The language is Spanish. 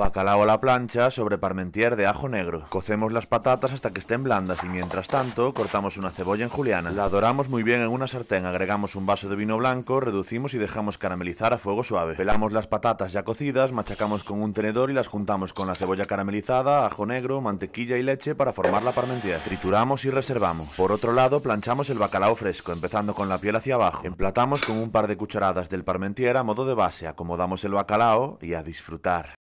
Bacalao a la plancha sobre parmentier de ajo negro. Cocemos las patatas hasta que estén blandas y mientras tanto cortamos una cebolla en juliana. La doramos muy bien en una sartén, agregamos un vaso de vino blanco, reducimos y dejamos caramelizar a fuego suave. Pelamos las patatas ya cocidas, machacamos con un tenedor y las juntamos con la cebolla caramelizada, ajo negro, mantequilla y leche para formar la parmentier. Trituramos y reservamos. Por otro lado, planchamos el bacalao fresco, empezando con la piel hacia abajo. Emplatamos con un par de cucharadas del parmentier a modo de base, acomodamos el bacalao y a disfrutar.